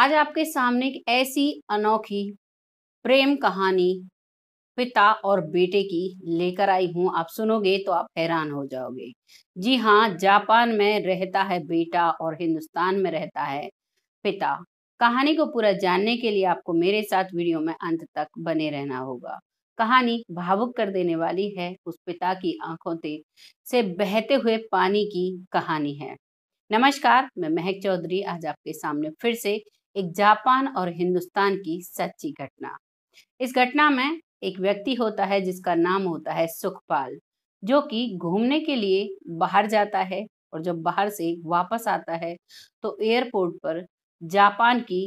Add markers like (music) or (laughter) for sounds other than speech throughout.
आज आपके सामने एक ऐसी अनोखी प्रेम कहानी पिता और बेटे की लेकर आई हूँ आप सुनोगे तो आप हैरान हो जाओगे जी हाँ जापान में रहता है बेटा और हिंदुस्तान में रहता है पिता कहानी को पूरा जानने के लिए आपको मेरे साथ वीडियो में अंत तक बने रहना होगा कहानी भावुक कर देने वाली है उस पिता की आंखों से बहते हुए पानी की कहानी है नमस्कार मैं महक चौधरी आज आपके सामने फिर से एक जापान और हिंदुस्तान की सच्ची घटना इस घटना में एक व्यक्ति होता है जिसका नाम होता है सुखपाल जो कि घूमने के लिए बाहर जाता है और जब बाहर से वापस आता है तो एयरपोर्ट पर जापान की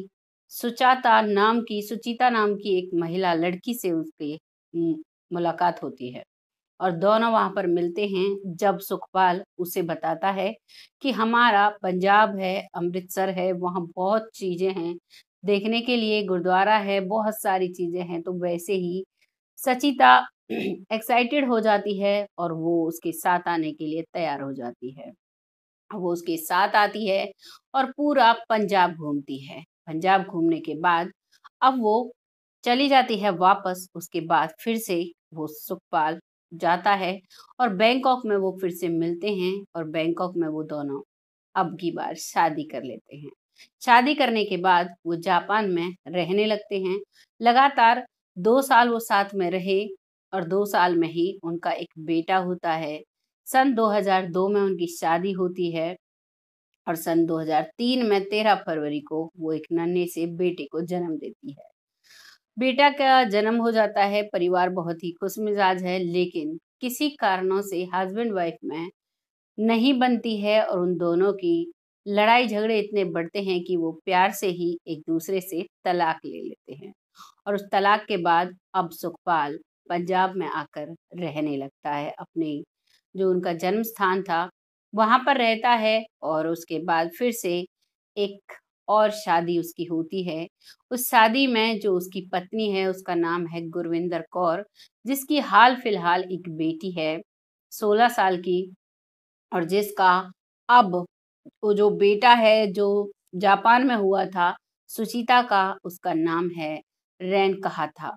सुचाता नाम की सुचिता नाम की एक महिला लड़की से उसकी मुलाकात होती है और दोनों वहां पर मिलते हैं जब सुखपाल उसे बताता है कि हमारा पंजाब है अमृतसर है वहाँ बहुत चीज़ें हैं देखने के लिए गुरुद्वारा है बहुत सारी चीज़ें हैं तो वैसे ही सचिता एक्साइटेड (clears throat) हो जाती है और वो उसके साथ आने के लिए तैयार हो जाती है वो उसके साथ आती है और पूरा पंजाब घूमती है पंजाब घूमने के बाद अब वो चली जाती है वापस उसके बाद फिर से वो सुखपाल जाता है और बैंकॉक में वो फिर से मिलते हैं और बैंकॉक में वो दोनों अब की बार शादी कर लेते हैं शादी करने के बाद वो जापान में रहने लगते हैं लगातार दो साल वो साथ में रहे और दो साल में ही उनका एक बेटा होता है सन 2002 में उनकी शादी होती है और सन 2003 में 13 फरवरी को वो एक नन्हे से बेटे को जन्म देती है बेटा का जन्म हो जाता है परिवार बहुत ही खुश मिजाज है लेकिन किसी कारणों से हस्बैंड वाइफ में नहीं बनती है और उन दोनों की लड़ाई झगड़े इतने बढ़ते हैं कि वो प्यार से ही एक दूसरे से तलाक ले लेते हैं और उस तलाक के बाद अब सुखपाल पंजाब में आकर रहने लगता है अपने जो उनका जन्म स्थान था वहां पर रहता है और उसके बाद फिर से एक और शादी उसकी होती है उस शादी में जो उसकी पत्नी है उसका नाम है गुरविंदर कौर जिसकी हाल फिलहाल एक बेटी है 16 साल की और जिसका अब वो जो बेटा है जो जापान में हुआ था सुचिता का उसका नाम है रैन कहा था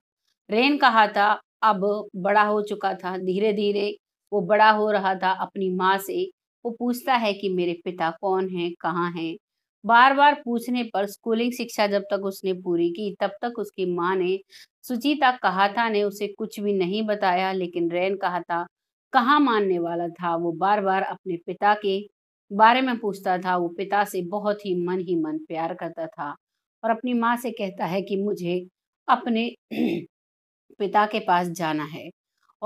रैन कहा था अब बड़ा हो चुका था धीरे धीरे वो बड़ा हो रहा था अपनी माँ से वो पूछता है कि मेरे पिता कौन हैं कहाँ हैं बार बार पूछने पर स्कूलिंग शिक्षा जब तक उसने पूरी की तब तक उसकी माँ ने सुचिता कहाता ने उसे कुछ भी नहीं बताया लेकिन रैन कहाता कहाँ मानने वाला था वो बार बार अपने पिता के बारे में पूछता था वो पिता से बहुत ही मन ही मन प्यार करता था और अपनी माँ से कहता है कि मुझे अपने (clears throat) पिता के पास जाना है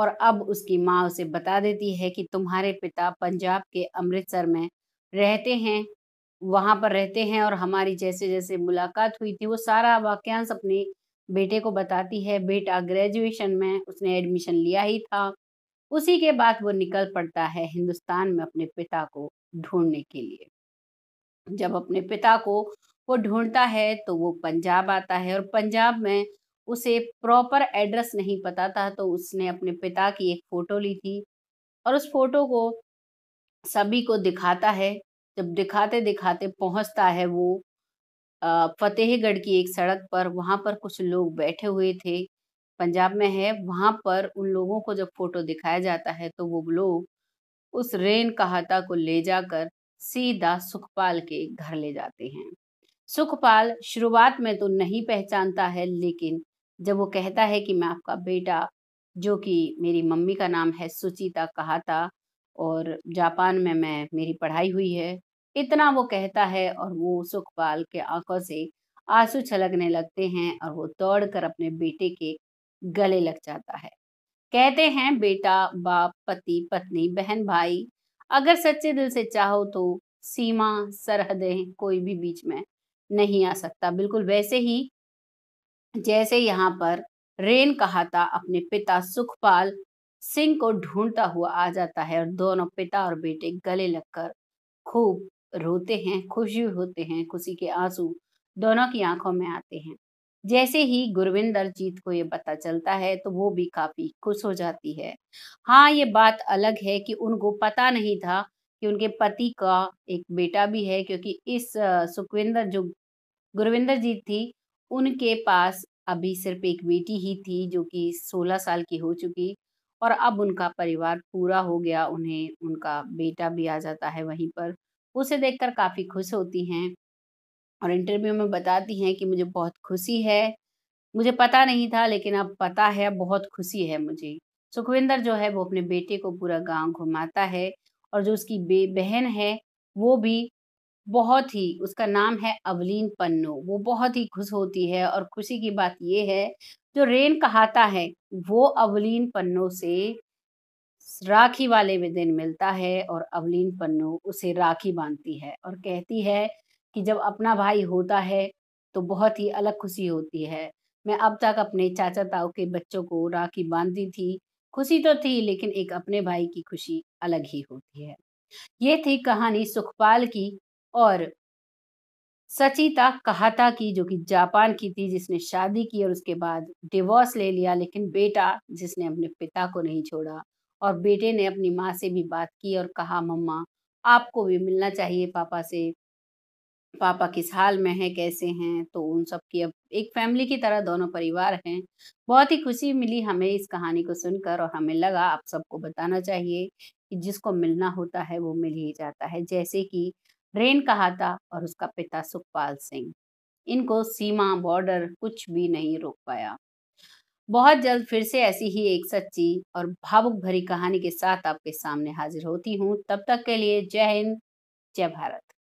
और अब उसकी माँ उसे बता देती है कि तुम्हारे पिता पंजाब के अमृतसर में रहते हैं वहां पर रहते हैं और हमारी जैसे जैसे मुलाकात हुई थी वो सारा वाक्यांश अपने बेटे को बताती है बेटा ग्रेजुएशन में उसने एडमिशन लिया ही था उसी के बाद वो निकल पड़ता है हिंदुस्तान में अपने पिता को ढूंढने के लिए जब अपने पिता को वो ढूंढता है तो वो पंजाब आता है और पंजाब में उसे प्रॉपर एड्रेस नहीं पता था तो उसने अपने पिता की एक फ़ोटो ली थी और उस फोटो को सभी को दिखाता है जब दिखाते दिखाते पहुंचता है वो फतेहगढ़ की एक सड़क पर वहाँ पर कुछ लोग बैठे हुए थे पंजाब में है वहाँ पर उन लोगों को जब फोटो दिखाया जाता है तो वो लोग उस रेन कहाता को ले जाकर सीधा सुखपाल के घर ले जाते हैं सुखपाल शुरुआत में तो नहीं पहचानता है लेकिन जब वो कहता है कि मैं आपका बेटा जो कि मेरी मम्मी का नाम है सुचिता कहाता और जापान में मैं मेरी पढ़ाई हुई है इतना वो कहता है और वो सुखपाल के आंखों से आंसू छलकने लगते हैं और वो दौड़कर अपने बेटे के गले लग जाता है कहते हैं बेटा बाप पति पत्नी बहन भाई अगर सच्चे दिल से चाहो तो सीमा सरहदें कोई भी बीच में नहीं आ सकता बिल्कुल वैसे ही जैसे यहाँ पर रेन कहा था अपने पिता सुखपाल सिंह को ढूंढता हुआ आ जाता है और दोनों पिता और बेटे गले लगकर खूब रोते हैं खुशी होते हैं खुशी के आंसू दोनों की आंखों में आते हैं जैसे ही गुरविंदर जीत को ये पता चलता है तो वो भी काफी खुश हो जाती है हाँ ये बात अलग है कि उनको पता नहीं था कि उनके पति का एक बेटा भी है क्योंकि इस सुखविंदर जो गुरविंदर जीत थी उनके पास अभी सिर्फ एक बेटी ही थी जो कि 16 साल की हो चुकी और अब उनका परिवार पूरा हो गया उन्हें उनका बेटा भी आ जाता है वहीं पर उसे देखकर काफ़ी खुश होती हैं और इंटरव्यू में बताती हैं कि मुझे बहुत खुशी है मुझे पता नहीं था लेकिन अब पता है बहुत खुशी है मुझे सुखविंदर जो है वो अपने बेटे को पूरा गांव घुमाता है और जो उसकी बे बहन है वो भी बहुत ही उसका नाम है अवलीन पन्नो वो बहुत ही खुश होती है और खुशी की बात ये है जो रेन कहाता है वो अवलीन पन्नों से राखी वाले में दिन मिलता है और अवलीन पन्नों उसे राखी बांधती है और कहती है कि जब अपना भाई होता है तो बहुत ही अलग खुशी होती है मैं अब तक अपने चाचा ताऊ के बच्चों को राखी बांधती थी खुशी तो थी लेकिन एक अपने भाई की खुशी अलग ही होती है ये थी कहानी सुखपाल की और सचिता कहाता की जो कि जापान की थी जिसने शादी की और उसके बाद डिवोर्स ले लिया लेकिन बेटा जिसने अपने पिता को नहीं छोड़ा और बेटे ने अपनी माँ से भी बात की और कहा मम्मा आपको भी मिलना चाहिए पापा से पापा किस हाल में हैं कैसे हैं तो उन सब की अब एक फैमिली की तरह दोनों परिवार हैं बहुत ही खुशी मिली हमें इस कहानी को सुनकर और हमें लगा आप सबको बताना चाहिए कि जिसको मिलना होता है वो मिल ही जाता है जैसे कि रेन कहा था और उसका पिता सुखपाल सिंह इनको सीमा बॉर्डर कुछ भी नहीं रोक पाया बहुत जल्द फिर से ऐसी ही एक सच्ची और भावुक भरी कहानी के साथ आपके सामने हाजिर होती हूँ तब तक के लिए जय हिंद जय भारत